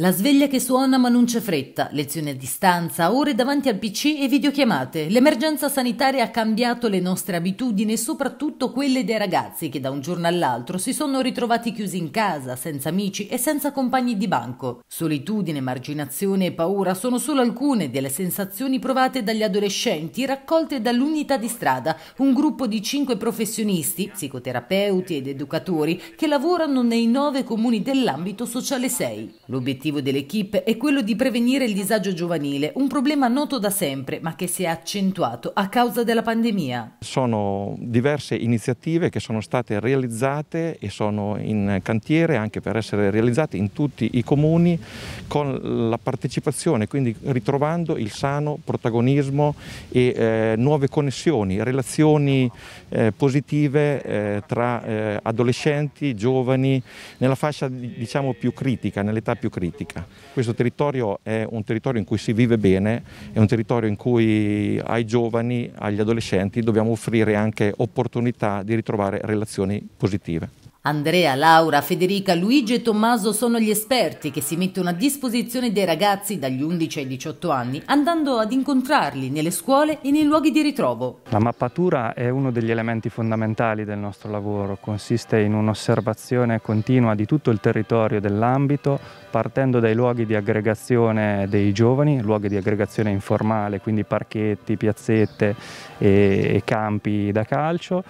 La sveglia che suona ma non c'è fretta, lezioni a distanza, ore davanti al PC e videochiamate. L'emergenza sanitaria ha cambiato le nostre abitudini e soprattutto quelle dei ragazzi che da un giorno all'altro si sono ritrovati chiusi in casa, senza amici e senza compagni di banco. Solitudine, marginazione e paura sono solo alcune delle sensazioni provate dagli adolescenti raccolte dall'Unità di Strada, un gruppo di cinque professionisti, psicoterapeuti ed educatori che lavorano nei nove comuni dell'ambito sociale 6. L'obiettivo L'obiettivo dell'equipe è quello di prevenire il disagio giovanile, un problema noto da sempre ma che si è accentuato a causa della pandemia. Sono diverse iniziative che sono state realizzate e sono in cantiere anche per essere realizzate in tutti i comuni con la partecipazione, quindi ritrovando il sano protagonismo e eh, nuove connessioni, relazioni eh, positive eh, tra eh, adolescenti, giovani, nella fascia diciamo più critica, nell'età più critica politica. Questo territorio è un territorio in cui si vive bene, è un territorio in cui ai giovani, agli adolescenti dobbiamo offrire anche opportunità di ritrovare relazioni positive. Andrea, Laura, Federica, Luigi e Tommaso sono gli esperti che si mettono a disposizione dei ragazzi dagli 11 ai 18 anni, andando ad incontrarli nelle scuole e nei luoghi di ritrovo. La mappatura è uno degli elementi fondamentali del nostro lavoro, consiste in un'osservazione continua di tutto il territorio dell'ambito, partendo dai luoghi di aggregazione dei giovani, luoghi di aggregazione informale, quindi parchetti, piazzette e campi da calcio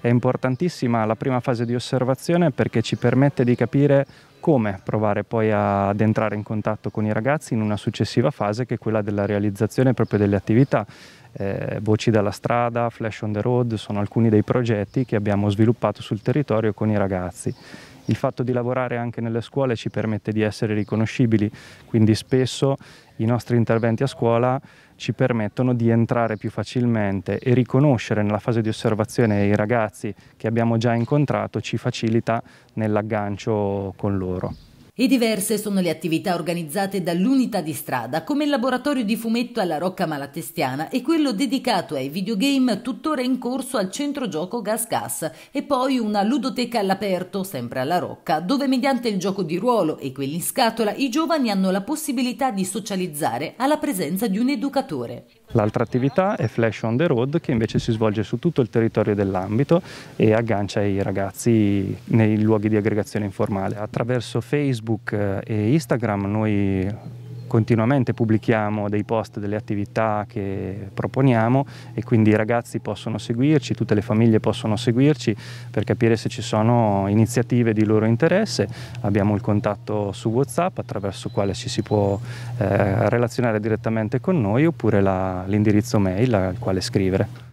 è importantissima la prima fase di osservazione perché ci permette di capire come provare poi ad entrare in contatto con i ragazzi in una successiva fase che è quella della realizzazione proprio delle attività. Eh, Voci dalla strada, Flash on the Road sono alcuni dei progetti che abbiamo sviluppato sul territorio con i ragazzi. Il fatto di lavorare anche nelle scuole ci permette di essere riconoscibili, quindi spesso i nostri interventi a scuola ci permettono di entrare più facilmente e riconoscere nella fase di osservazione i ragazzi che abbiamo già incontrato ci facilita nell'aggancio con loro. E diverse sono le attività organizzate dall'unità di strada, come il laboratorio di fumetto alla Rocca Malatestiana e quello dedicato ai videogame tuttora in corso al centro gioco Gas Gas e poi una ludoteca all'aperto, sempre alla Rocca, dove mediante il gioco di ruolo e quelli in scatola i giovani hanno la possibilità di socializzare alla presenza di un educatore. L'altra attività è Flash on the Road che invece si svolge su tutto il territorio dell'ambito e aggancia i ragazzi nei luoghi di aggregazione informale. Attraverso Facebook Facebook eh, e Instagram noi continuamente pubblichiamo dei post delle attività che proponiamo e quindi i ragazzi possono seguirci, tutte le famiglie possono seguirci per capire se ci sono iniziative di loro interesse. Abbiamo il contatto su WhatsApp attraverso il quale ci si può eh, relazionare direttamente con noi oppure l'indirizzo mail al quale scrivere.